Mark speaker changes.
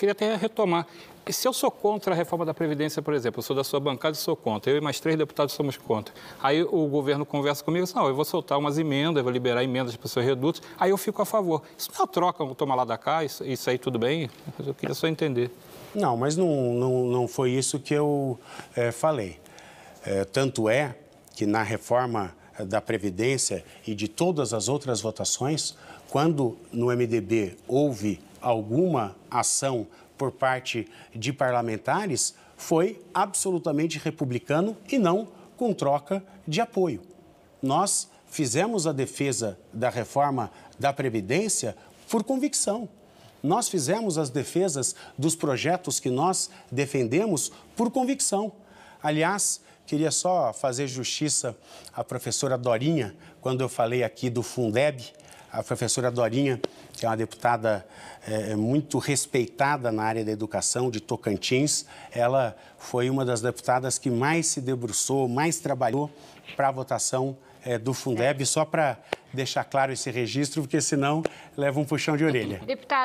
Speaker 1: queria até retomar. Se eu sou contra a reforma da Previdência, por exemplo, eu sou da sua bancada e sou contra, eu e mais três deputados somos contra. Aí o governo conversa comigo e diz, assim, não, eu vou soltar umas emendas, eu vou liberar emendas para seus redutos, aí eu fico a favor. Isso não é troca, vou tomar lá da cá, isso, isso aí tudo bem? Eu queria só entender.
Speaker 2: Não, mas não, não, não foi isso que eu é, falei. É, tanto é que na reforma eh, da Previdência e de todas as outras votações, quando no MDB houve alguma ação por parte de parlamentares foi absolutamente republicano e não com troca de apoio. Nós fizemos a defesa da reforma da Previdência por convicção. Nós fizemos as defesas dos projetos que nós defendemos por convicção. Aliás, queria só fazer justiça à professora Dorinha, quando eu falei aqui do Fundeb, a professora Dorinha, que é uma deputada é, é, muito respeitada na área da educação de Tocantins, ela foi uma das deputadas que mais se debruçou, mais trabalhou para a votação é, do Fundeb, só para deixar claro esse registro, porque senão leva um puxão de orelha.
Speaker 1: Deputado.